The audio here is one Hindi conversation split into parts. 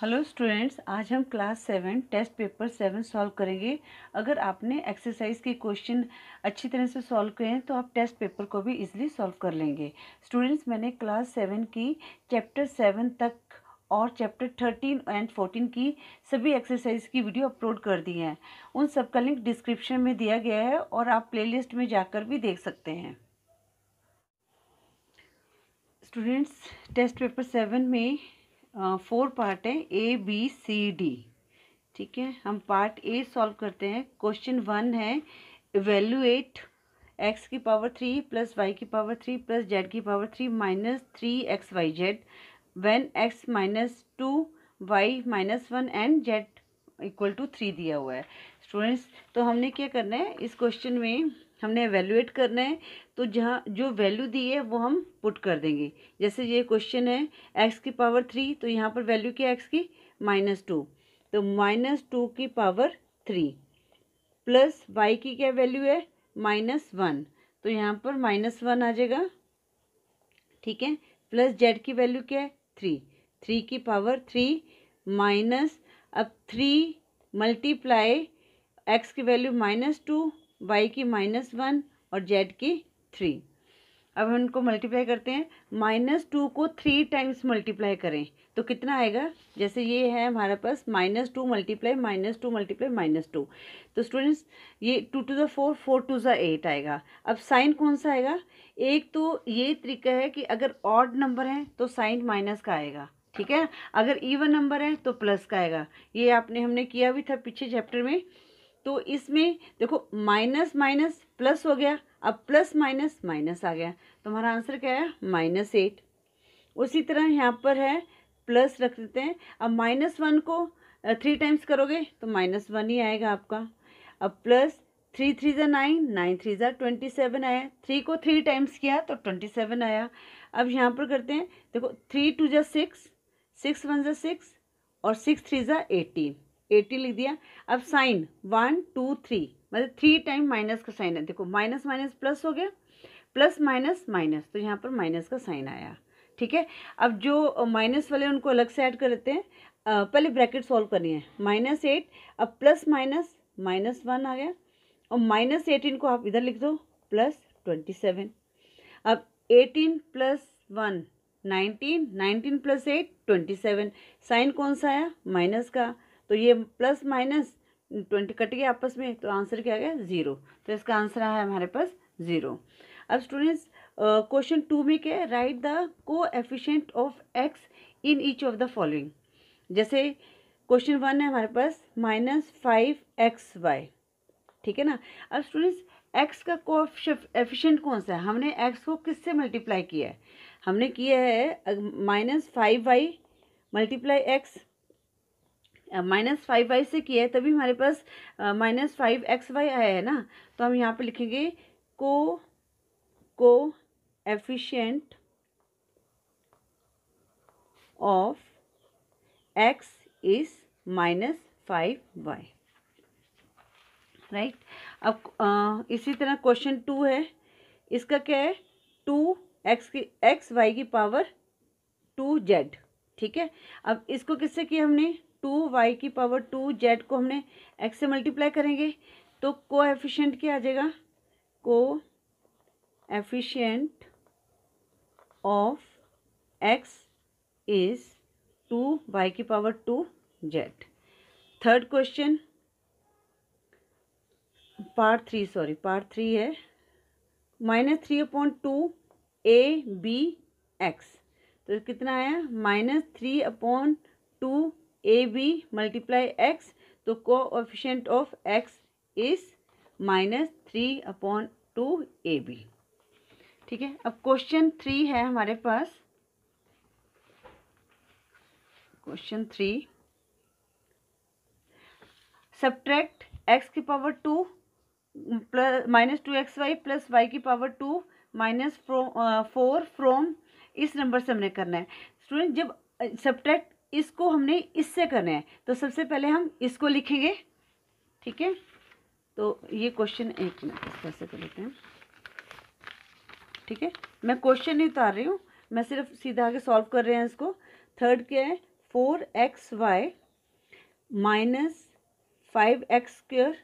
हेलो स्टूडेंट्स आज हम class seven test paper seven solve करेंगे अगर आपने एक्सरसाइज के क्वेश्चन अच्छी तरह से सॉल्व किए हैं तो आप टेस्ट पेपर को भी इजीली सॉल्व कर लेंगे स्टूडेंट्स मैंने क्लास सेवन की चैप्टर सेवन तक और चैप्टर थर्टीन एंड फोर्टीन की सभी एक्सरसाइज की वीडियो अपलोड कर दी है उन सब का लिंक डिस्क्रिप्शन में दिया गया है और आप प्ले में जाकर भी देख सकते हैं स्टूडेंट्स टेस्ट पेपर सेवन में फोर पार्ट है ए बी सी डी ठीक है हम पार्ट ए सॉल्व करते हैं क्वेश्चन वन है वैल्यूएट एक्स की पावर थ्री प्लस वाई की पावर थ्री प्लस जेड की power three minus three x y z when x minus two y minus one and z equal to three दिया हुआ है स्टूडेंट्स तो हमने क्या करना है इस क्वेश्चन में हमने एवेल्यूएट करना है तो जहाँ जो वैल्यू दी है वो हम पुट कर देंगे जैसे ये क्वेश्चन है एक्स की पावर थ्री तो यहाँ पर वैल्यू क्या है एक्स की माइनस टू तो माइनस टू की पावर थ्री प्लस वाई की क्या वैल्यू है माइनस वन तो यहाँ पर माइनस वन आ जाएगा ठीक है प्लस जेड की वैल्यू क्या है थ्री थ्री की पावर थ्री माइनस अब थ्री मल्टीप्लाई एक्स की वैल्यू माइनस टू वाई की माइनस वन और जेड की थ्री अब हम इनको मल्टीप्लाई करते हैं माइनस टू को थ्री टाइम्स मल्टीप्लाई करें तो कितना आएगा जैसे ये है हमारे पास minus two multiply minus two multiply minus two तो स्टूडेंट्स ये टू टू ज़ा फोर फोर टू ज़ा एट आएगा अब साइन कौन सा आएगा एक तो ये तरीका है कि अगर ऑड नंबर है तो साइन माइनस का आएगा ठीक है अगर ईवन नंबर है तो प्लस का आएगा ये आपने हमने किया भी था पीछे चैप्टर में तो इसमें देखो माइनस माइनस प्लस हो गया अब प्लस माइनस माइनस आ गया तो हमारा आंसर क्या है माइनस एट उसी तरह यहाँ पर है प्लस रख देते हैं अब माइनस वन को थ्री टाइम्स करोगे तो माइनस वन ही आएगा आपका अब प्लस थ्री थ्री ज़ा नाइन नाइन थ्री ज़ा ट्वेंटी सेवन आया थ्री को थ्री टाइम्स किया तो ट्वेंटी सेवन आया अब यहाँ पर करते हैं देखो थ्री टू ज़ा सिक्स सिक्स वन ज़ा सिक्स और सिक्स थ्री ज़ा एटीन एटी लिख दिया अब साइन वन टू थ्री मतलब थ्री टाइम माइनस का साइन है देखो माइनस माइनस प्लस हो गया प्लस माइनस माइनस तो यहाँ पर माइनस का साइन आया ठीक है अब जो माइनस वाले उनको अलग से ऐड कर लेते हैं पहले ब्रैकेट सॉल्व करनी है माइनस एट अब प्लस माइनस माइनस वन आ गया और माइनस एटीन को आप इधर लिख दो प्लस ट्वेंटी सेवन अब eighteen plus one nineteen nineteen plus eight twenty seven sign कौन सा आया माइनस का तो ये प्लस माइनस ट्वेंटी कट गया आपस में तो आंसर क्या गया ज़ीरो तो इसका आंसर आया हमारे पास ज़ीरो अब स्टूडेंट्स क्वेश्चन टू में क्या है write the coefficient of x in each of the following जैसे क्वेश्चन वन है हमारे पास माइनस फाइव एक्स वाई ठीक है ना अब स्टूडेंट्स एक्स का को एफिशेंट कौन सा है हमने एक्स को किससे मल्टीप्लाई किया है हमने किया है minus five y multiply x minus five y से किया है तभी हमारे पास माइनस फाइव एक्स वाई आया है ना तो हम यहाँ पे लिखेंगे co coefficient of x is minus five y right अब इसी तरह क्वेश्चन टू है इसका क्या है टू एक्स की एक्स वाई की पावर टू जेड ठीक है अब इसको किससे किया हमने टू वाई की पावर टू जेड को हमने एक्स से मल्टीप्लाई करेंगे तो को एफिशियंट क्या आ जाएगा coefficient of x is two y की power two z third question part three sorry part three है minus three upon two A B x तो कितना आया minus three upon two A B multiply x तो coefficient of x is minus three upon two A B ठीक है अब क्वेश्चन थ्री है हमारे पास क्वेश्चन थ्री सब्ट्रैक्ट एक्स की power two plus minus two x y plus y की power two minus four from इस नंबर से हमने करना है स्टूडेंट जब सब्ट्रैक्ट uh, इसको हमने इससे करना है तो सबसे पहले हम इसको लिखेंगे ठीक है तो ये क्वेश्चन एक मिनट इसको कर लेते हैं ठीक है मैं क्वेश्चन नहीं उतार रही हूँ मैं सिर्फ सीधा आगे सॉल्व कर रहे हैं इसको थर्ड क्या है four x y minus five x square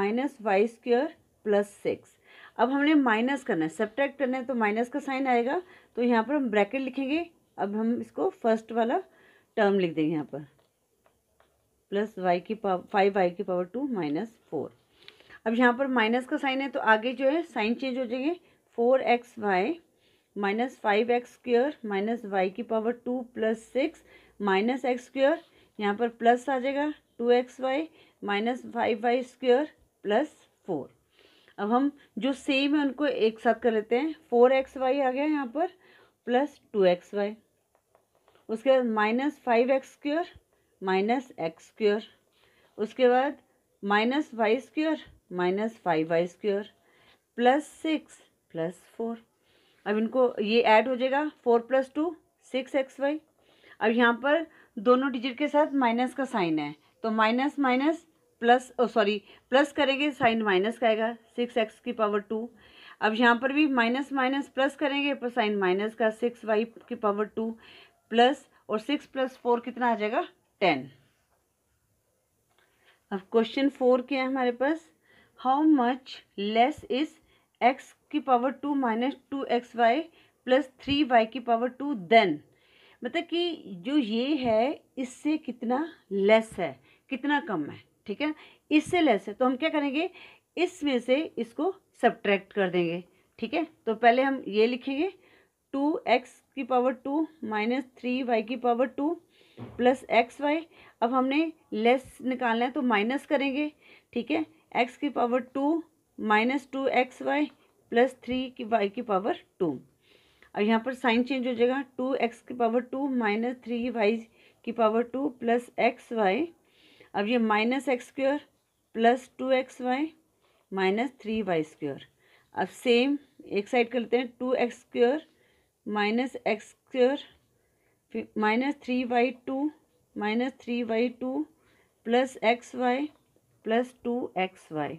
minus y square plus six अब हमने माइनस करना है सब्ट्रैक्ट करना है तो माइनस का साइन आएगा तो यहाँ पर हम ब्रैकेट लिखेंगे अब हम इसको फर्स्ट वाला टर्म लिख देंगे यहाँ पर प्लस वाई की पावर फाइव वाई की पावर टू माइनस फोर अब यहाँ पर माइनस का साइन है तो आगे जो है साइन चेंज हो जाएंगे four x y minus five x square minus y की power two plus six minus x square यहाँ पर प्लस आ जाएगा two x y minus five y square plus four अब हम जो सेम है उनको एक साथ कर लेते हैं फोर एक्स वाई आ गया यहाँ पर प्लस टू एक्स वाई उसके बाद minus five x square minus x square उसके बाद minus y square minus five y square plus six plus four अब इनको ये ऐड हो जाएगा four plus two six x y अब यहाँ पर दोनों डिजिट के साथ माइनस का साइन है तो minus minus plus sorry plus करेंगे साइन माइनस का आएगा सिक्स एक्स की पावर टू अब यहाँ पर भी माइनस माइनस प्लस करेंगे पर साइन माइनस का सिक्स वाई की पावर टू प्लस और सिक्स प्लस फोर कितना आ जाएगा टेन अब क्वेश्चन फोर क्या है हमारे पास how much less is x की power two minus two x y plus three y की पावर टू देन मतलब कि जो ये है इससे कितना लेस है कितना कम है ठीक है इससे लेस है तो हम क्या करेंगे इसमें से इसको सब्ट्रैक्ट कर देंगे ठीक है तो पहले हम ये लिखेंगे टू एक्स की power two minus three y की power two plus x y अब हमने लेस निकालना है तो माइनस करेंगे ठीक है एक्स की power two minus two x y plus three की वाई की पावर टू और यहाँ पर साइन चेंज हो जाएगा टू एक्स की power two minus three y की power two plus x y अब ये minus x square plus two x y minus three y square अब सेम एक साइड कर लेते हैं two x square minus x square minus three y two minus three y two plus x y plus two x y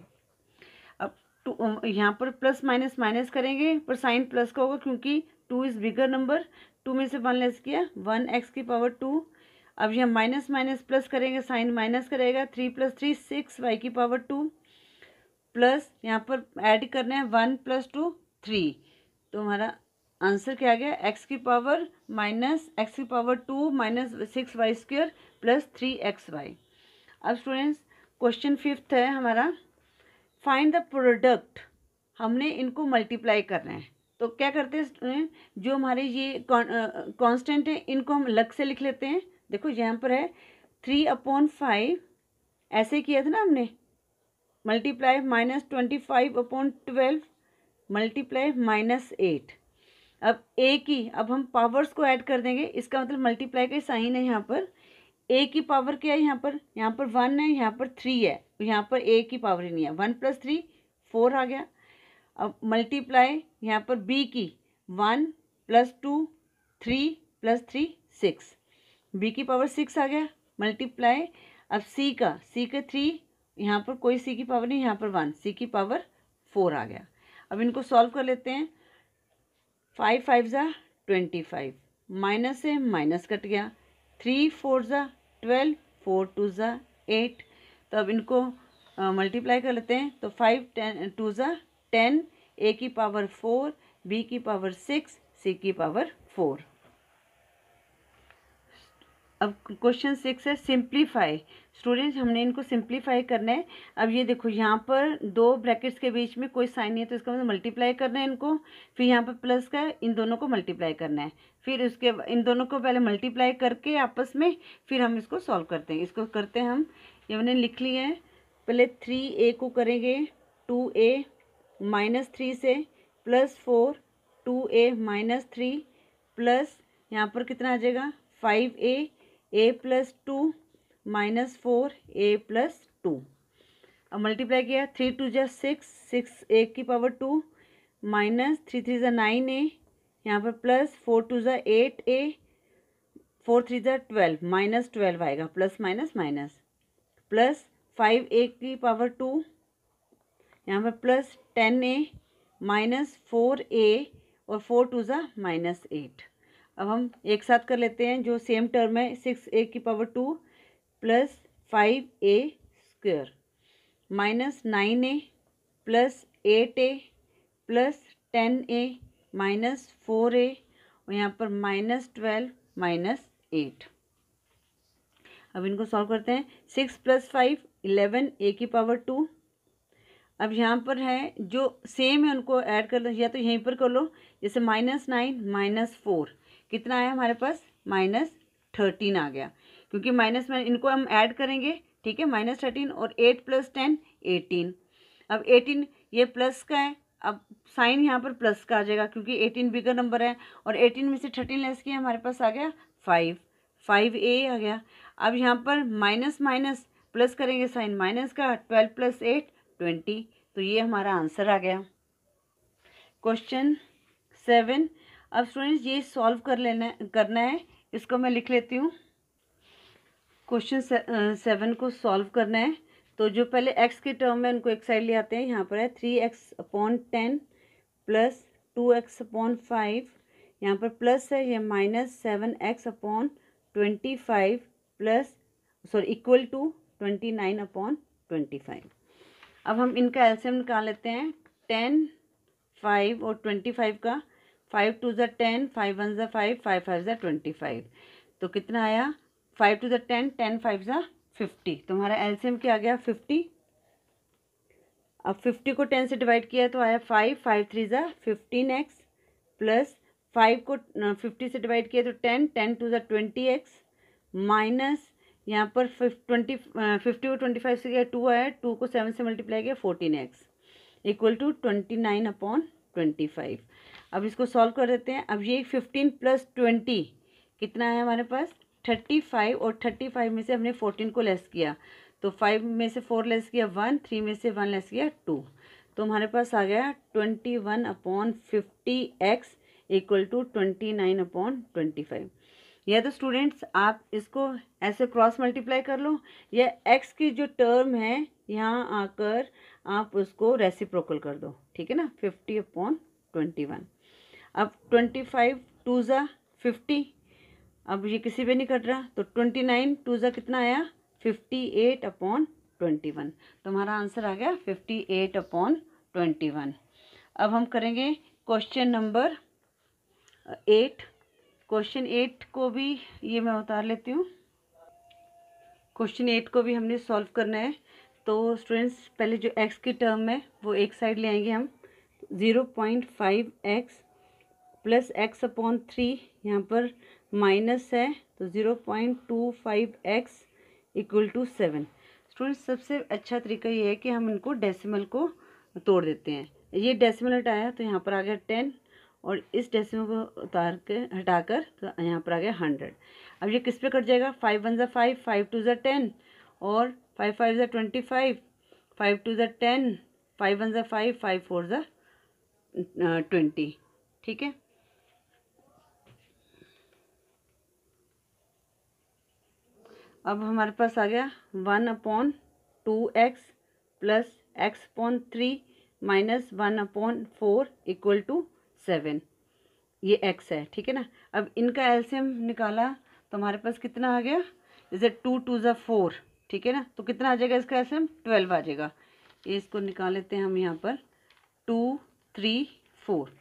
अब टू um, यहाँ पर प्लस माइनस माइनस करेंगे पर साइन प्लस का होगा क्योंकि two is bigger number two में से वन लेस किया वन एक्स की पावर टू अब यहाँ माइनस माइनस प्लस करेंगे साइन माइनस करेगा three plus three six y की पावर टू प्लस यहाँ पर ऐड करना है वन प्लस टू थ्री तो हमारा आंसर क्या आ गया एक्स की पावर माइनस एक्स की power two minus six y square plus three x y अब स्टूडेंट्स क्वेश्चन फिफ्थ है हमारा फाइंड द प्रोडक्ट हमने इनको मल्टीप्लाई करना है तो क्या करते हैं जो हमारे ये कांस्टेंट है इनको हम लग से लिख लेते हैं देखो यहाँ पर है थ्री अपॉन फाइव ऐसे किया था ना हमने multiply minus twenty five upon twelve multiply minus eight अब ए की अब हम पावर्स को ऐड कर देंगे इसका मतलब मल्टीप्लाई का साइन है यहाँ पर ए की पावर क्या है यहाँ पर यहाँ पर वन है यहाँ पर थ्री है यहाँ पर ए की पावर ही नहीं है वन प्लस थ्री फोर आ गया अब मल्टीप्लाई यहाँ पर बी की one plus two three plus three six B की पावर सिक्स आ गया मल्टीप्लाई अब सी का सी का थ्री यहाँ पर कोई सी की पावर नहीं यहाँ पर वन सी की पावर फोर आ गया अब इनको सॉल्व कर लेते हैं फाइव फाइव ज़ा ट्वेंटी फाइव माइनस से माइनस कट गया थ्री फोर ज़ा ट्वेल्व फोर टू ज़ा एट तो अब इनको मल्टीप्लाई कर लेते हैं तो फाइव टेन टू ज़ा टेन ए की पावर फोर बी की पावर सिक्स सी की पावर फोर अब क्वेश्चन सिक्स है सिंप्लीफाई स्टूडेंट्स हमने इनको सिंप्लीफाई करना है अब ये देखो यहाँ पर दो ब्रैकेट्स के बीच में कोई साइन नहीं है तो इसका मतलब मल्टीप्लाई करना है इनको फिर यहाँ पर प्लस का इन दोनों को मल्टीप्लाई करना है फिर उसके इन दोनों को पहले मल्टीप्लाई करके आपस में फिर हम इसको सॉल्व करते हैं इसको करते हैं हम ये मैंने लिख लिया है पहले थ्री ए को करेंगे टू ए माइनस थ्री से plus four two a minus three plus यहाँ पर कितना आ जाएगा five a a plus two minus four a plus two अब मल्टीप्लाई किया थ्री टू जा सिक्स सिक्स ए की power two minus three three ज़ा नाइन ए यहाँ पर प्लस फोर टू ज़ा एट ए फोर थ्री जै ट्वेल्व माइनस ट्वेल्व आएगा plus minus minus plus five ए की पावर टू यहाँ पर plus ten a minus four a और फोर टू ज़ा माइनस एट अब हम एक साथ कर लेते हैं जो सेम टर्म है सिक्स ए की power two plus five a square minus nine a plus eight a plus ten a minus four a और यहाँ पर माइनस ट्वेल्व माइनस एट अब इनको सॉल्व करते हैं six plus five eleven a की पावर टू अब यहाँ पर है जो सेम है उनको ऐड कर लो या तो यहीं पर कर लो जैसे माइनस नाइन माइनस फोर कितना आया हमारे पास माइनस थर्टीन आ गया क्योंकि माइनस में इनको हम ऐड करेंगे ठीक है माइनस थर्टीन और एट प्लस टेन एटीन अब एटीन ये प्लस का है अब साइन यहाँ पर प्लस का आ जाएगा क्योंकि एटीन बिगर नंबर है और एटीन में से थर्टीन लेस किया हमारे पास आ गया फाइव फाइव ए आ गया अब यहाँ पर माइनस माइनस प्लस करेंगे साइन माइनस का ट्वेल्व प्लस एट ट्वेंटी तो ये हमारा आंसर आ गया क्वेश्चन सेवन अब स्टूडेंट्स ये सॉल्व कर लेना करना है इसको मैं लिख लेती हूँ क्वेश्चन सेवन को सॉल्व करना है तो जो पहले एक्स के टर्म में उनको एक साइड ले आते हैं यहाँ पर है three x upon ten plus two x upon five यहाँ पर प्लस है ये minus seven x upon twenty five plus sorry equal to twenty nine upon twenty five अब हम इनका एल्सियम निकाल लेते हैं टेन फाइव और ट्वेंटी फाइव का फाइव टू ज़ा टेन फाइव वन ज़ा फाइव फाइव फाइव ज़ा ट्वेंटी फाइव तो कितना आया फाइव टू ज़ा टेन टेन फाइव ज़ा फिफ्टी तुम्हारा एलसीएम क्या आ गया फिफ्टी अब फिफ्टी को टेन से डिवाइड किया तो आया फाइव फाइव थ्री ज़ा फिफ्टीन एक्स प्लस फाइव को फिफ्टी से डिवाइड किया तो टेन टेन टू ज़ा ट्वेंटी एक्स माइनस यहाँ पर ट्वेंटी फिफ्टी को ट्वेंटी फाइव से गया टू आया टू को सेवन से मल्टीप्लाई किया fourteen x equal to twenty nine upon twenty five अब इसको सॉल्व कर देते हैं अब ये फिफ्टीन प्लस ट्वेंटी कितना है हमारे पास थर्टी फाइव और थर्टी फाइव में से हमने फोर्टीन को लेस किया तो फाइव में से फोर लेस किया वन थ्री में से वन लेस किया टू तो हमारे पास आ गया twenty one upon fifty x equal to twenty nine upon twenty five या तो स्टूडेंट्स आप इसको ऐसे क्रॉस मल्टीप्लाई कर लो या एक्स की जो टर्म है यहाँ आकर आप उसको रेसिप्रोकल कर दो ठीक है ना फिफ्टी अपॉन ट्वेंटी वन अब ट्वेंटी फाइव टू ज़ा फिफ्टी अब ये किसी पे नहीं कट रहा तो ट्वेंटी नाइन टू ज़ा कितना आया fifty eight upon twenty one तो हमारा आंसर आ गया fifty eight upon twenty one अब हम करेंगे question number eight question eight को भी ये मैं उतार लेती हूँ क्वेश्चन एट को भी हमने सॉल्व करना है तो स्टूडेंट्स पहले जो एक्स की टर्म है वो एक साइड ले आएंगे हम zero point five x plus x upon three यहाँ पर माइनस है तो zero point two five x equal to seven students सबसे अच्छा तरीका ये है कि हम इनको डेसिमल को तोड़ देते हैं ये डेसिमल हटाया तो यहाँ पर आ गया टेन और इस डेसिमल को उतार के कर तो यहाँ पर आ गया हंड्रेड अब ये किस पे कट जाएगा फाइव वन ज़ा फाइव फाइव टू ज़ा टेन और फाइव फाइव ज़ा ट्वेंटी फाइव फाइव टू ज़ा टेन फाइव वन ज़ा फाइव फाइव फोर ज़ा ट्वेंटी ठीक है अब हमारे पास आ गया one upon two x plus x upon three minus one upon four equal to seven ये एक्स है ठीक है ना अब इनका एल्सियम निकाला तो हमारे पास कितना आ गया जैसे टू टू ज़ा फोर ठीक है ना तो कितना आ जाएगा इसका एल्सियम ट्वेल्व आ जाएगा ये इसको निकाल लेते हैं हम यहाँ पर two three four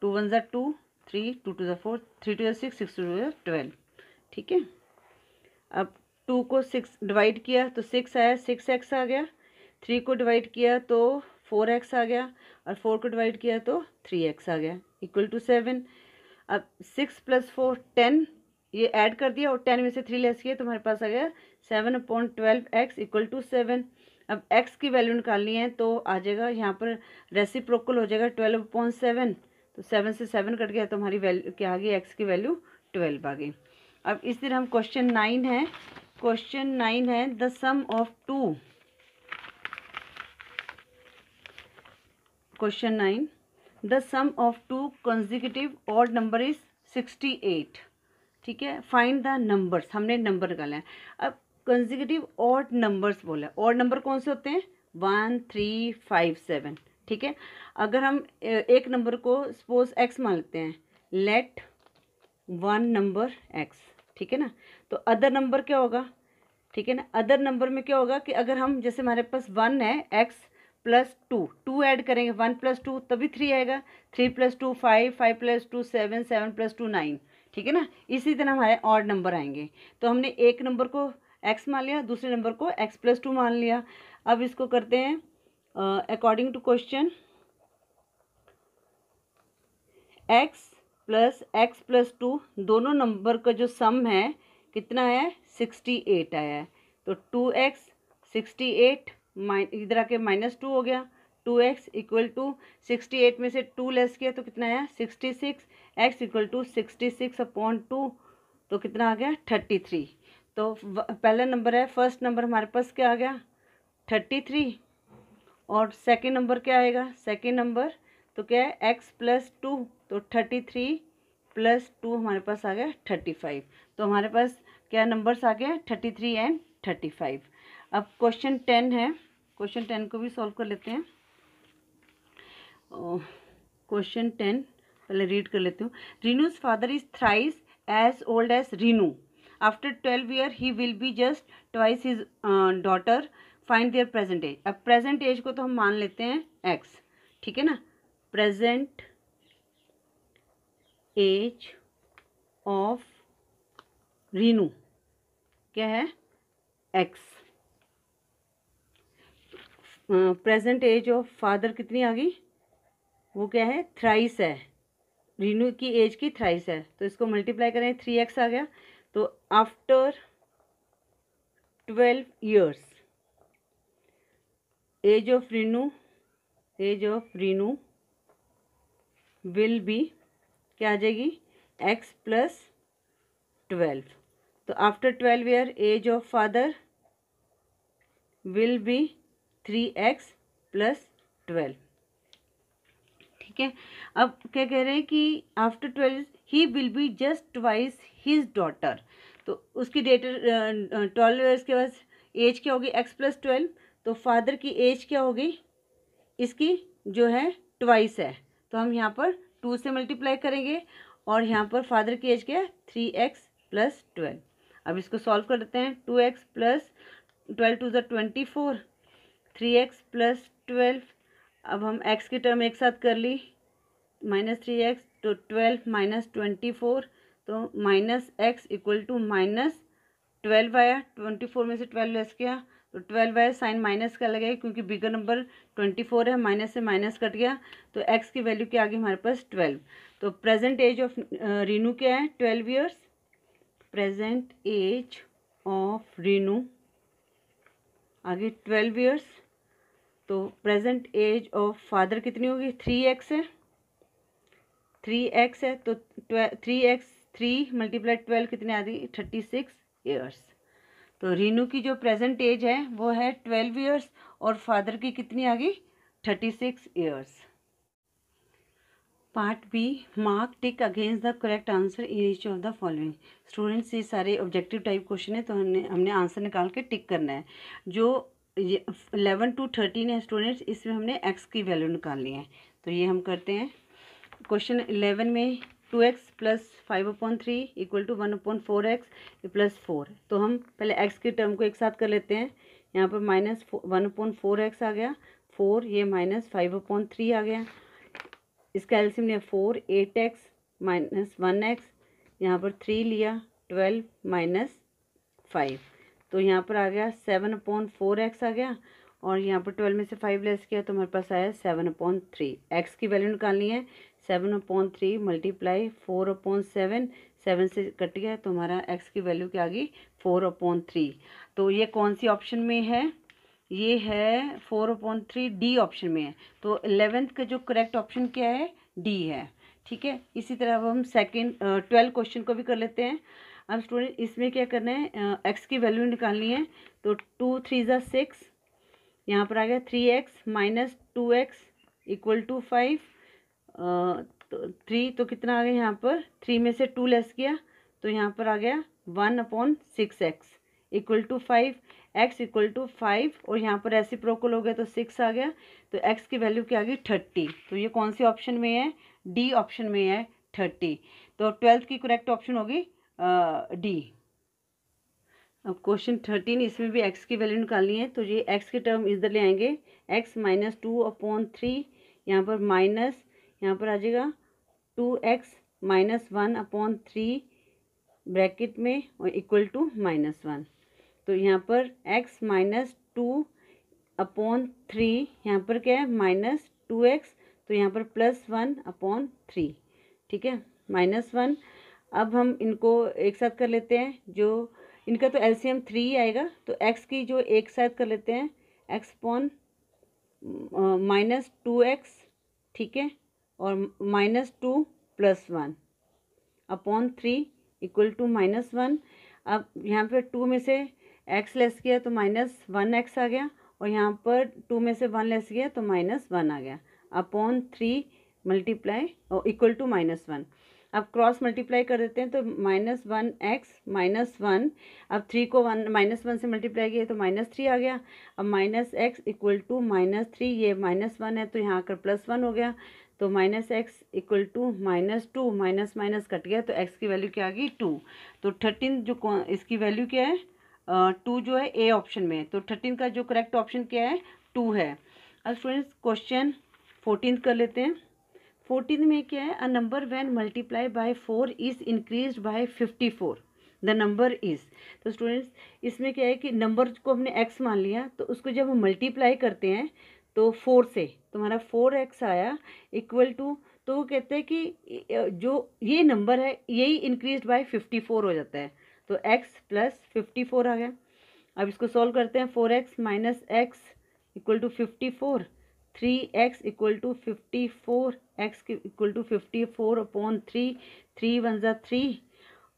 two one ज़ा टू थ्री टू टू ज़ा फोर थ्री टू ज़ा सिक्स सिक्स टू ज़ा ट्वेल्व ठीक है अब टू को सिक्स डिवाइड किया तो सिक्स आया सिक्स एक्स आ गया थ्री को डिवाइड किया तो फोर एक्स आ गया और फोर को डिवाइड किया तो थ्री एक्स आ गया इक्वल टू सेवन अब सिक्स प्लस फोर टेन ये ऐड कर दिया और टेन में से थ्री लेस किया तो हमारे पास आ गया seven upon twelve x equal to seven अब एक्स की वैल्यू निकालनी है तो आ जाएगा यहाँ पर रेसिप्रोकल हो जाएगा ट्वेल्व अपॉइंट सेवन तो सेवन से सेवन कट गया तो हमारी वैल्यू क्या आ गई एक्स की वैल्यू ट्वेल्व आ गई अब इस दिन हम क्वेश्चन नाइन है क्वेश्चन नाइन है the sum of two question nine the sum of two consecutive odd number is sixty eight ठीक है फाइंड द नंबर्स हमने नंबर निकाले हैं अब कंजिकटिव ऑड नंबर्स बोला ऑड नंबर कौन से होते हैं वन थ्री फाइव सेवन ठीक है अगर हम एक नंबर को सपोज एक्स मान लेते हैं लेट वन नंबर एक्स ठीक है ना तो अदर नंबर क्या होगा ठीक है ना अदर नंबर में क्या होगा कि अगर हम जैसे हमारे पास वन है x plus two two add करेंगे वन प्लस टू तभी थ्री आएगा three plus two five five plus two seven seven plus two nine ठीक है ना इसी तरह हमारे ऑड नंबर आएंगे तो हमने एक नंबर को एक्स मान लिया दूसरे नंबर को एक्स प्लस टू मान लिया अब इसको करते हैं according to question x plus x plus two दोनों नंबर का जो सम है कितना है सिक्सटी एट आया है तो टू एक्स सिक्सटी एट माइन इधर आके माइनस टू हो गया two x equal to sixty eight में से टू लेस किया तो कितना आया sixty six x equal to sixty six upon two तो कितना आ गया थर्टी थ्री तो पहला नंबर है फर्स्ट नंबर हमारे पास क्या आ गया थर्टी थ्री और सेकेंड नंबर क्या आएगा सेकेंड नंबर तो क्या है एक्स प्लस टू तो थर्टी थ्री प्लस टू हमारे पास आ गया थर्टी फाइव तो हमारे पास क्या नंबर्स आ गए thirty three and thirty five अब क्वेश्चन टेन है क्वेश्चन टेन को भी सॉल्व कर लेते हैं क्वेश्चन oh, टेन पहले रीड कर लेती हूँ Reenu's father is thrice as old as Reenu after twelve year he will be just twice his daughter find their present age अब प्रेजेंट एज को तो हम मान लेते हैं एक्स ठीक है ना प्रेजेंट एज ऑफ रीनू क्या है x present age of father कितनी आ गई वो क्या है थ्राइस है रीनू की एज की थ्राइस है तो इसको मल्टीप्लाई करें थ्री एक्स आ गया तो after twelve years age of Reenu age of Reenu will be क्या आ जाएगी एक्स प्लस ट्वेल्व तो after twelve year age of father will be three x plus twelve ठीक है अब क्या कह रहे हैं कि after twelve he will be just twice his daughter तो उसकी डेट ट्वेल्व ईयर्स के बाद एज क्या होगी एक्स प्लस ट्वेल्व तो फादर की एज क्या होगी इसकी जो है ट्वाइस है तो हम यहाँ पर टू से मल्टीप्लाई करेंगे और यहाँ पर फादर की एज क्या है थ्री एक्स प्लस ट्वेल्व अब इसको सॉल्व कर देते हैं two x plus twelve two ज़र twenty four three x plus twelve अब हम एक्स की टर्म एक साथ कर ली माइनस थ्री एक्स तो ट्वेल्व माइनस ट्वेंटी फोर तो minus x equal to minus twelve आया ट्वेंटी फोर में से ट्वेल्व लेस किया तो ट्वेल्व आया साइन माइनस का लगेगा क्योंकि बिगर नंबर ट्वेंटी फोर है माइनस से माइनस कट गया तो एक्स की वैल्यू क्या आ गई हमारे पास ट्वेल्व तो प्रेजेंट एज ऑफ रीनू क्या है twelve years present age of Reenu आगे ट्वेल्व ईयर्स तो प्रेजेंट एज ऑफ फादर कितनी होगी थ्री एक्स है थ्री एक्स है तो three x three multiply twelve कितने आ गई थर्टी सिक्स ईयर्स तो रीनू की जो प्रेजेंट एज है वो है ट्वेल्व ईयर्स और फादर की कितनी आ गई thirty six years part B mark tick against the correct answer in each of the following students ये सारे ऑब्जेक्टिव टाइप क्वेश्चन है तो हमने हमने आंसर निकाल के टिक करना है जो ये इलेवन टू थर्टीन है स्टूडेंट्स इसमें हमने एक्स की वैल्यू निकालनी है तो ये हम करते हैं क्वेश्चन इलेवन में two x plus five upon three equal to one upon four x plus four तो हम पहले एक्स के टर्म को एक साथ कर लेते हैं यहाँ पर minus one upon four x आ गया फोर ये माइनस फाइव अपॉइंट थ्री आ गया इसका एल्सीम लिया four eight x minus one x यहाँ पर थ्री लिया ट्वेल्व माइनस फाइव तो यहाँ पर आ गया सेवन अपॉन फोर एक्स आ गया और यहाँ पर ट्वेल्व में से फाइव लेस किया तो हमारे पास आया सेवन अपॉन थ्री एक्स की वैल्यू निकालनी है seven upon three multiply four upon seven seven से कट गया तो हमारा एक्स की वैल्यू क्या आ गई फोर अपॉन थ्री तो ये कौन सी ऑप्शन में है ये है four point three D option में है तो एलेवेंथ का जो करेक्ट ऑप्शन क्या है डी है ठीक है इसी तरह अब हम सेकेंड ट्वेल्व क्वेश्चन को भी कर लेते हैं अब स्टूडेंट इसमें क्या करना है एक्स की वैल्यू निकालनी है तो टू थ्री ज़ा सिक्स यहाँ पर आ गया three x minus two x equal to five three तो कितना आ गया यहाँ पर थ्री में से टू लेस किया तो यहाँ पर आ गया one upon six x equal to five x equal to five और यहाँ पर प्रोकल हो गया तो सिक्स आ गया तो एक्स की वैल्यू क्या आ गई थर्टी तो ये कौन सी ऑप्शन में है डी ऑप्शन में है थर्टी तो ट्वेल्थ की करेक्ट ऑप्शन होगी डी अब क्वेश्चन थर्टीन इसमें भी एक्स की वैल्यू निकालनी है तो ये एक्स के टर्म इधर ले आएंगे x minus two upon three यहाँ पर माइनस यहाँ पर आ जाएगा two x minus one upon three bracket में और इक्वल टू माइनस वन तो यहाँ पर x minus two upon three यहाँ पर क्या है माइनस टू एक्स तो यहाँ पर प्लस वन अपॉन थ्री ठीक है माइनस वन अब हम इनको एक साथ कर लेते हैं जो इनका तो एलसीएम थ्री आएगा तो एक्स की जो एक साथ कर लेते हैं x upon minus two x ठीक है और minus two plus one upon three equal to minus one अब यहाँ पर टू में से एक्स लेस किया तो माइनस वन एक्स आ गया और यहाँ पर टू में से वन लेस किया तो माइनस वन आ गया upon three multiply equal to minus one अब क्रॉस मल्टीप्लाई कर देते हैं तो minus one x minus one अब थ्री को वन माइनस वन से मल्टीप्लाई किया तो माइनस थ्री आ गया अब minus x equal to minus three ये माइनस वन है तो यहाँ आकर प्लस वन हो गया तो minus x equal to minus two minus minus cut गया तो एक्स की वैल्यू क्या आ गई टू तो थर्टीन जो इसकी वैल्यू क्या है टू जो है ए ऑप्शन में तो थर्टीन का जो करेक्ट ऑप्शन क्या है टू है अब स्टूडेंट्स क्वेश्चन फोर्टीन कर लेते हैं फोर्टीन में क्या है a number one multiply by four is increase by fifty four the number is तो स्टूडेंट्स इसमें क्या है कि नंबर को हमने एक्स मान लिया तो उसको जब हम मल्टीप्लाई करते हैं तो फोर से तुम्हारा फोर एक्स आया इक्वल टू तो वो कहते हैं कि जो ये नंबर है यही इंक्रीज बाय फिफ्टी फोर हो जाता है तो एक्स प्लस फिफ्टी फोर आ गया अब इसको सॉल्व करते हैं four x minus x equal to fifty four three x equal to fifty four x equal to fifty four upon three three one ज़ा थ्री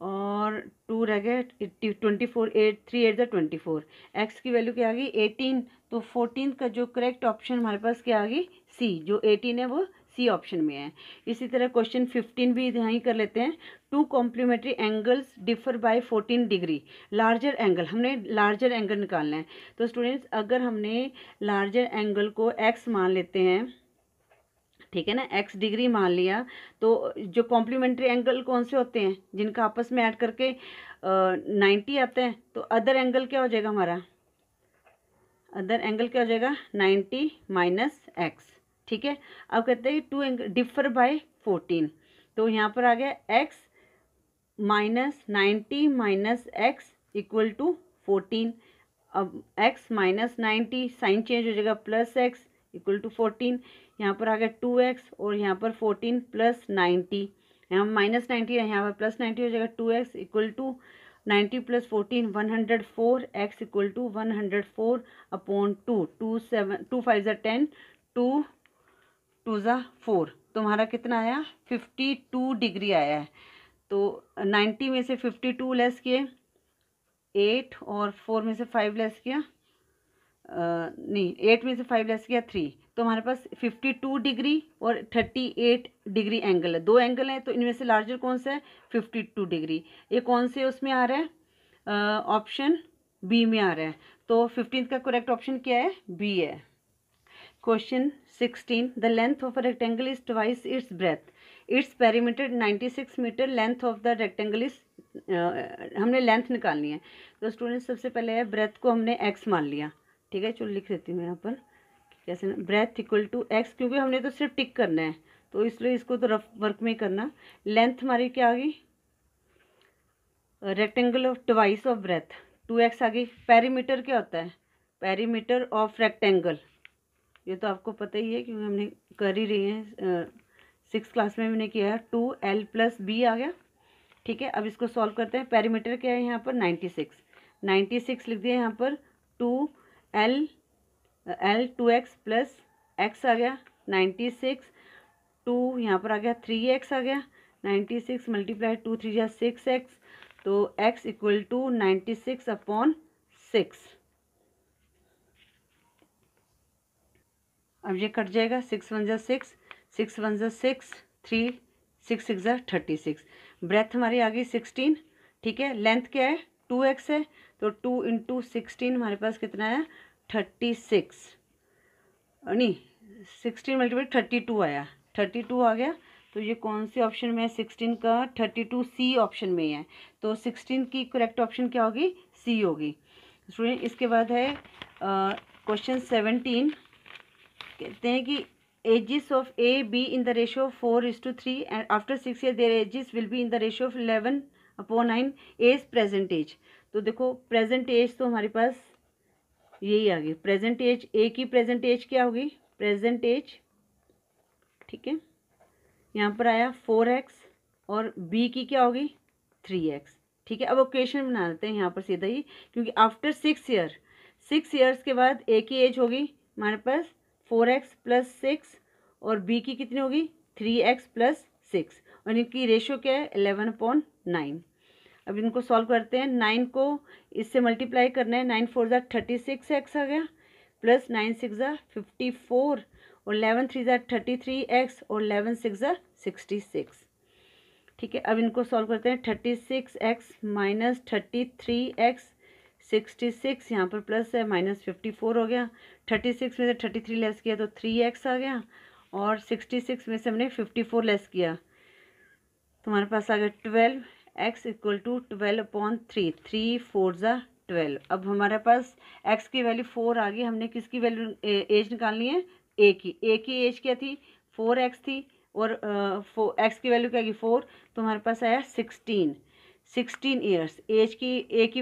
और टू रह गए twenty four eight three eight ज़ा ट्वेंटी फोर एक्स की वैल्यू क्या आ गई एटीन तो फोर्टीन का जो करेक्ट ऑप्शन हमारे पास क्या आ गई सी जो एटीन है वो सी ऑप्शन में है इसी तरह क्वेश्चन फिफ्टीन भी यहीं कर लेते हैं two complementary angles differ by fourteen degree larger angle हमने लार्जर एंगल निकालना है तो स्टूडेंट्स अगर हमने लार्जर एंगल को एक्स मान लेते हैं ठीक है ना एक्स डिग्री मान लिया तो जो कॉम्प्लीमेंट्री एंगल कौन से होते हैं जिनका आपस में ऐड करके नाइन्टी आते हैं तो अदर एंगल क्या हो जाएगा हमारा अदर एंगल क्या हो जाएगा नाइन्टी माइनस एक्स ठीक है अब कहते हैं टू डिफर बाय फोर्टीन तो यहाँ पर आ गया x minus ninety minus x equal to fourteen अब x minus ninety sign change हो जाएगा plus x equal to fourteen यहाँ पर आ गया टू एक्स और यहाँ पर फोर्टीन प्लस नाइन्टी यहाँ माइनस नाइन्टी यहाँ पर प्लस नाइन्टी हो जाएगा two x equal to ninety plus fourteen one hundred four x equal to one hundred four upon two two seven two five ज़ा टेन टू टू ज़ा फोर तुम्हारा कितना आया फिफ्टी टू डिग्री आया है तो नाइन्टी में से फिफ्टी टू लेस किए एट और फोर में से फाइव लेस किया नहीं एट में से फाइव लेस किया थ्री तो हमारे पास फिफ्टी टू डिग्री और थर्टी एट डिग्री एंगल है दो एंगल हैं तो इनमें से लार्जर कौन सा है फिफ्टी टू डिग्री ये कौन से उसमें आ रहा है ऑप्शन बी में आ रहा है तो फिफ्टीन का करेक्ट ऑप्शन क्या है बी है question the length of a rectangle is twice its breadth its perimeter ninety six metre length of the rectangle is हमने लेंथ निकालनी है तो स्टूडेंट सबसे पहले है ब्रेथ को हमने एक्स मान लिया ठीक है चलो लिख देती हूँ यहाँ पर कैसे ब्रेथ इक्वल टू एक्स क्योंकि हमने तो सिर्फ टिक करना है तो इसलिए इसको तो रफ वर्क में करना लेंथ हमारी क्या आ गई rectangle of twice of breadth two x आ गई पेरीमीटर क्या होता है पेरीमीटर ऑफ रेक्टेंगल ये तो आपको पता ही है क्योंकि हमने कर ही रही हैं सिक्स क्लास में हमने किया है टू एल प्लस बी आ गया ठीक है अब इसको सॉल्व करते हैं पैरीमीटर क्या है यहाँ पर नाइन्टी सिक्स नाइन्टी सिक्स लिख दिया यहाँ पर two L L two x plus x आ गया नाइन्टी सिक्स टू यहाँ पर आ गया थ्री एक्स आ गया ninety six multiply two three या सिक्स एक्स तो x equal to ninety six upon six अब ये कट जाएगा सिक्स वन ज़ा सिक्स सिक्स वन ज़ा सिक्स थ्री सिक्स सिक्स ज़ा थर्टी सिक्स ब्रेथ हमारी आ गई सिक्सटीन ठीक है लेंथ क्या है टू एक्स है तो टू इंटू सिक्सटीन हमारे पास कितना है थर्टी सिक्स नहीं सिक्सटीन मल्टीपल थर्टी टू आया थर्टी टू आ गया तो ये कौन से ऑप्शन में है सिक्सटीन का थर्टी टू सी ऑप्शन में है तो सिक्सटीन की करेक्ट ऑप्शन क्या होगी सी होगी स्टूडेंट तो इसके बाद है क्वेश्चन सेवनटीन कहते हैं कि ages of A B in the ratio of four is to three and after six year their ages will be in the ratio of eleven upon nine age present age तो देखो प्रेजेंट एज तो हमारे पास यही आ गई प्रेजेंट एज ए की प्रेजेंट एज क्या होगी प्रेजेंट एज ठीक है यहाँ पर आया फोर एक्स और बी की क्या होगी थ्री एक्स ठीक है अब वो क्वेश्चन बना लेते हैं यहाँ पर सीधा ही क्योंकि after six year six years के बाद ए की एज होगी हमारे पास फोर एक्स प्लस सिक्स और बी की कितनी होगी थ्री एक्स प्लस सिक्स और इनकी रेशो क्या है एलेवन अपॉन नाइन अब इनको सॉल्व करते हैं नाइन को इससे मल्टीप्लाई करना है नाइन फोर ज़ार थर्टी सिक्स एक्स आ गया प्लस नाइन सिक्स ज़ार फिफ्टी फोर और एलेवन थ्री ज़ार थर्टी थ्री एक्स और एलेवन सिक्स ज़ार सिक्सटी सिक्स ठीक है अब इनको सॉल्व करते हैं thirty six x minus thirty three x sixty six यहाँ पर प्लस है माइनस फिफ्टी फोर हो गया थर्टी सिक्स में से थर्टी थ्री लेस किया तो थ्री एक्स आ गया और सिक्सटी सिक्स में से हमने फिफ्टी फोर लेस किया तुम्हारे पास आ गया twelve x equal to twelve upon three three four ज़ा ट्वेल्व अब हमारे पास एक्स की वैल्यू फोर आ गई हमने किसकी वैल्यू एज निकालनी है ए की ए की एज क्या थी फोर एक्स थी और एक्स की वैल्यू क्या आ गई फोर तो हमारे पास आया सिक्सटीन सिक्सटीन ईयर्स एज की ए की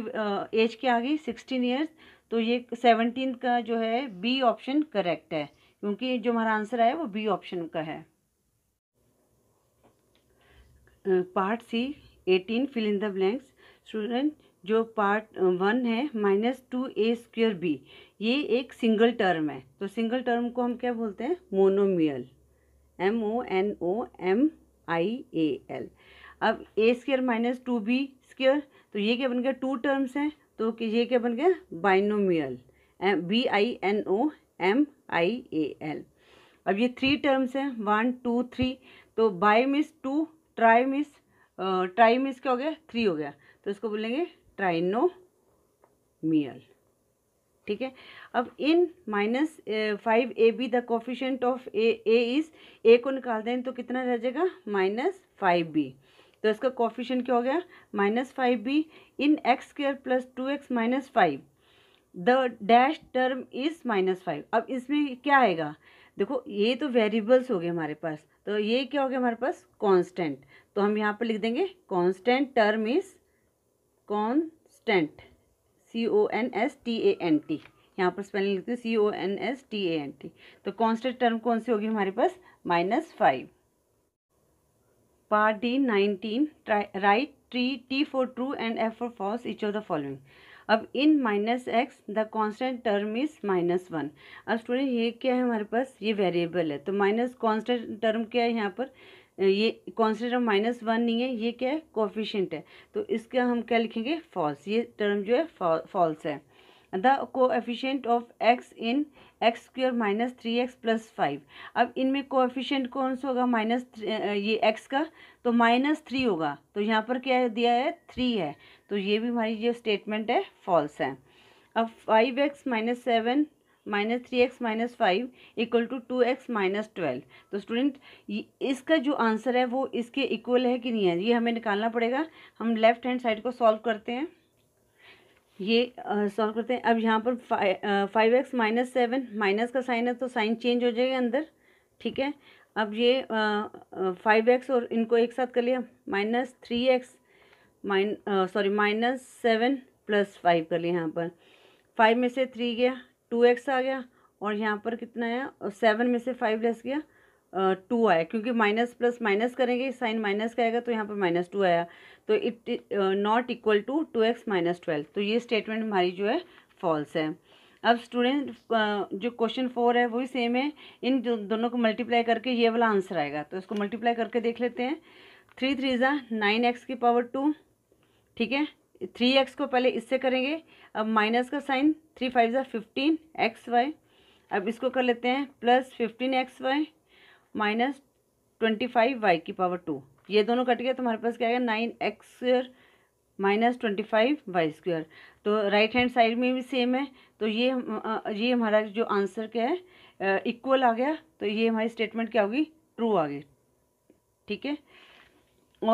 एज की आ गई सिक्सटीन ईयर्स तो ये सेवनटीन का जो है बी ऑप्शन करेक्ट है क्योंकि जो हमारा आंसर आया वो बी ऑप्शन का है part C eighteen fill in the blanks student जो पार्ट वन है minus two A square B ये एक सिंगल टर्म है तो सिंगल टर्म को हम क्या बोलते हैं monomial M O N O M I A L अब A square minus two B square तो ये क्या बन गया टू टर्म्स हैं तो ये क्या बन गया binomial B I N O M I A L अब ये थ्री टर्म्स हैं वन टू थ्री तो binomial to trinomial trinomial क्या हो गया थ्री हो गया तो इसको बोलेंगे ट्राइनो मियल ठीक है अब in minus five A B the coefficient of A A is A को निकाल दें तो कितना रह जाएगा माइनस फाइव बी तो इसका कॉफिशन क्या हो गया minus five B in x square plus two x minus five the dash term is minus five अब इसमें क्या आएगा देखो ये तो वेरिएबल्स हो गए हमारे पास तो ये क्या हो गया हमारे पास कॉन्स्टेंट तो हम यहाँ पर लिख देंगे constant term is constant C O N S T A N T यहाँ पर स्पेलिंग लिखते हैं C O N S T A N T तो कॉन्स्टेंट टर्म कौन सी होगी हमारे पास माइनस फाइव पार D nineteen write true T for true and F for false each of the following अब in minus x the constant term is minus one अब स्टूडेंट ये क्या है हमारे पास ये वेरिएबल है तो माइनस कॉन्स्टेंट टर्म क्या है यहाँ पर ये कॉन्स्टेंट टर्म माइनस वन नहीं है ये क्या है कोफिशेंट है तो इसका हम क्या लिखेंगे फॉल्स ये टर्म जो है फॉल्स है the coefficient of x in x square minus three x plus five अब इनमें कोएफिशिएंट कौन सा होगा माइनस ये एक्स का तो माइनस थ्री होगा तो यहाँ पर क्या दिया है थ्री है तो ये भी हमारी जो स्टेटमेंट है फॉल्स है अब five x minus seven minus three x minus five equal to two x minus twelve तो स्टूडेंट इसका जो आंसर है वो इसके इक्वल है कि नहीं है ये हमें निकालना पड़ेगा हम लेफ्ट हैंड साइड को सॉल्व करते हैं ये सॉल्व करते हैं अब यहाँ पर five x minus seven minus का साइन है तो साइन चेंज हो जाएगा अंदर ठीक है अब ये फाइव एक्स और इनको एक साथ कर लिया minus three x minus sorry minus seven plus five कर लिया यहाँ पर फाइव में से थ्री गया टू एक्स आ गया और यहाँ पर कितना आया सेवन में से फाइव लेस गया टू आया क्योंकि माइनस प्लस माइनस करेंगे साइन माइनस का आएगा तो यहाँ पर माइनस टू आया तो it not equal to two x minus twelve तो ये स्टेटमेंट हमारी जो है फॉल्स है अब स्टूडेंट जो क्वेश्चन फोर है वही सेम है इन दोनों को मल्टीप्लाई करके ये वाला आंसर आएगा तो इसको मल्टीप्लाई करके देख लेते हैं थ्री थ्री ज़ा नाइन एक्स की पावर टू ठीक है थ्री एक्स को पहले इससे करेंगे अब माइनस का साइन थ्री फाइव ज़ा फिफ्टीन एक्स वाई अब इसको कर लेते हैं plus fifteen x y minus twenty five y की पावर टू ये दोनों कट गया तो हमारे पास क्या आएगा nine x square minus twenty five y square तो राइट हैंड साइड में भी सेम है तो ये ये हमारा जो आंसर क्या है इक्वल आ गया तो ये हमारी स्टेटमेंट क्या होगी ट्रू आ गई ठीक है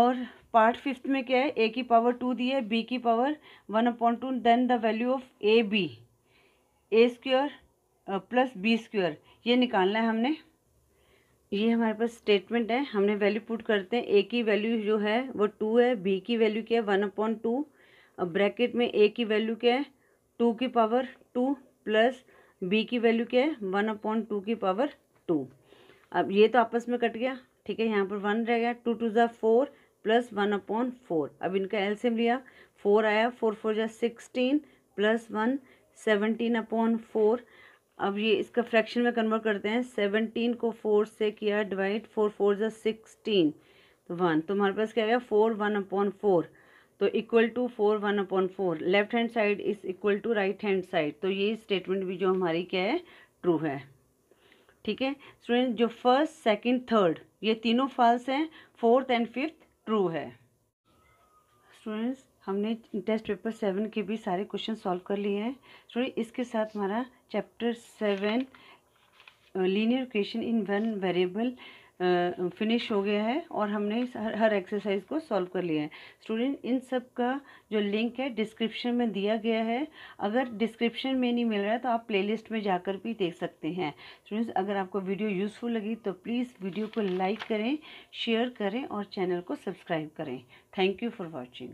और पार्ट फिफ्थ में क्या है ए की पावर टू दी है बी की power one upon two then the value of A B A square plus B square ये निकालना है हमने ये हमारे पास स्टेटमेंट है हमने वैल्यू पुट करते हैं ए की वैल्यू जो है वो टू है बी की वैल्यू क्या है वन अपॉन टू ब्रैकेट में ए की वैल्यू क्या है टू की पावर टू प्लस बी की वैल्यू क्या है वन अपॉन टू की पावर टू अब ये तो आपस में कट गया ठीक है यहाँ पर वन रह गया टू टू ज़ा four plus one upon four अब इनका एल्सियम लिया फोर आया फोर फोर ज़ा sixteen plus one seventeen upon four अब ये इसका फ्रैक्शन में कन्वर्ट करते हैं सेवनटीन को फोर से किया डिवाइड फोर फोर ज़ा सिक्सटीन तो वन तो हमारे पास क्या गया फोर वन अपॉन फोर तो equal to four one upon four left hand side is equal to right hand side तो ये स्टेटमेंट भी जो हमारी क्या है ट्रू है ठीक है स्टूडेंट जो फर्स्ट सेकेंड थर्ड ये तीनों फॉल्स हैं फोर्थ एंड फिफ्थ ट्रू है स्टूडेंट्स हमने टेस्ट पेपर सेवन के भी सारे क्वेश्चन सॉल्व कर लिए हैं स्टूडेंट इसके साथ हमारा chapter seven linear question in one variable finish हो गया है और हमने हर हर एक्सरसाइज को सॉल्व कर लिया है स्टूडेंट इन सब का जो लिंक है डिस्क्रिप्शन में दिया गया है अगर डिस्क्रिप्शन में नहीं मिल रहा है तो आप प्लेलिस्ट में जाकर भी देख सकते हैं स्टूडेंट्स अगर आपको वीडियो यूज़फुल लगी तो प्लीज़ वीडियो को लाइक करें शेयर करें और चैनल को सब्सक्राइब करें थैंक यू फॉर वॉचिंग